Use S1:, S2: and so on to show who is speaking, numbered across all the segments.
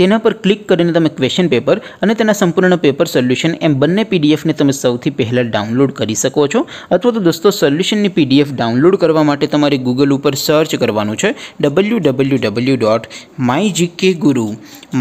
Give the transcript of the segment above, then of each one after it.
S1: તેના પર ક્લિક કરીને તમને ક્વેશ્ચન પેપર અને તેના સંપૂર્ણનો પેપર સોલ્યુશન એમ બંને પીડીએફ તમને સૌથી પહેલા ડાઉનલોડ કરી શકો છો અથવા તો દોસ્તો સોલ્યુશનની પીડીએફ ડાઉનલોડ કરવા માટે તમારે Google ઉપર સર્ચ કરવાનું છે www.mygkguru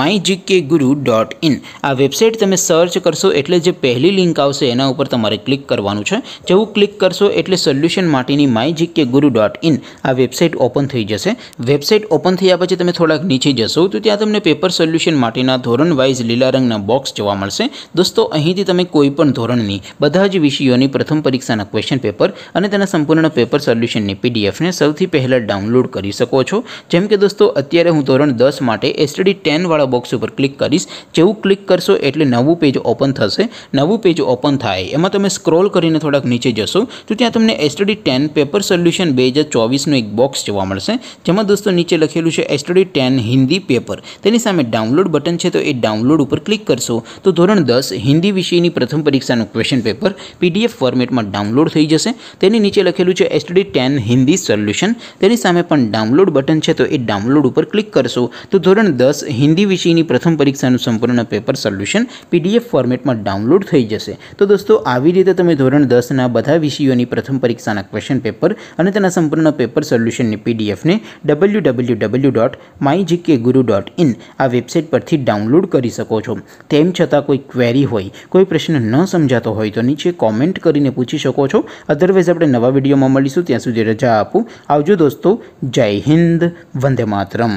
S1: mygkguru.in આ વેબસાઈટ તમે સર્ચ કરશો એટલે જે પહેલી લિંક આવશે તેના ઉપર તમારે ક્લિક કરવાનું છે જેવું ક્લિક કરશો એટલે સોલ્યુશન માટેની mygkguru.in આ વેબસાઈટ ઓપન થઈ જશે વેબસાઈટ ઓપન થઈયા પછી તમે થોડક નીચે જશો તો ત્યાં તમને પેપર સોલ્યુશન માટિના ધોરણ વાઇઝ લીલા રંગના બોક્સ જોવા મળશે દોસ્તો અહીંથી તમે કોઈ પણ ધોરણની બધા જ વિષયોની પ્રથમ પરીક્ષાના ક્વેશ્ચન પેપર અને તેના સંપૂર્ણનો પેપર સોલ્યુશનની પીડીએફ ને સૌથી પહેલા ડાઉનલોડ કરી શકો છો જેમ કે દોસ્તો અત્યારે હું ધોરણ 10 માટે STD 10 વાળો બોક્સ ઉપર ક્લિક કરીશ જેવું ક્લિક કરશો એટલે નવું પેજ ઓપન થશે નવું પેજ ઓપન થાય એમાં તમે સ્ક્રોલ કરીને થોડક નીચે જશો તો ત્યાં તમને STD 10 પેપર સોલ્યુશન 2024 નો એક બોક્સ જોવા મળશે જેમાં દોસ્તો નીચે લખેલું છે STD 10 હિન્દી પેપર તેની સામે डाउनलोड बटन छे तो ए डाउनलोड ऊपर क्लिक करसो तो ધોરણ 10 હિન્દી વિષયની પ્રથમ પરીક્ષાનું ક્વેશ્ચન પેપર પીડીએફ ફોર્મેટમાં ડાઉનલોડ થઈ જશે તેની નીચે લખેલું છે STD 10 હિન્દી સોલ્યુશન તેની સામે પણ ડાઉનલોડ બટન છે તો એ ડાઉનલોડ ઉપર ક્લિક કરશો તો ધોરણ 10 હિન્દી વિષયની પ્રથમ પરીક્ષાનું સંપૂર્ણ પેપર સોલ્યુશન પીડીએફ ફોર્મેટમાં ડાઉનલોડ થઈ જશે તો દોસ્તો આવી રીતે તમે ધોરણ 10 ના બધા વિષયોની પ્રથમ પરીક્ષાના ક્વેશ્ચન પેપર અને તેના સંપૂર્ણના પેપર સોલ્યુશન ને પીડીએફ ને www.mygkguru.in આવી वेबसाइट पर थी डाउनलोड कर सको છો તેમ છતાં કોઈ ક્વેરી હોય કોઈ પ્રશ્ન ન સમજાતો હોય તો નીચે કમેન્ટ કરીને પૂછી શકો છો અધરવેઝ આપણે નવા વિડિયો માં મળીશું ત્યાં સુધી રજા આપું આવજો દોસ્તો જય હિન્દ વંદે માતરમ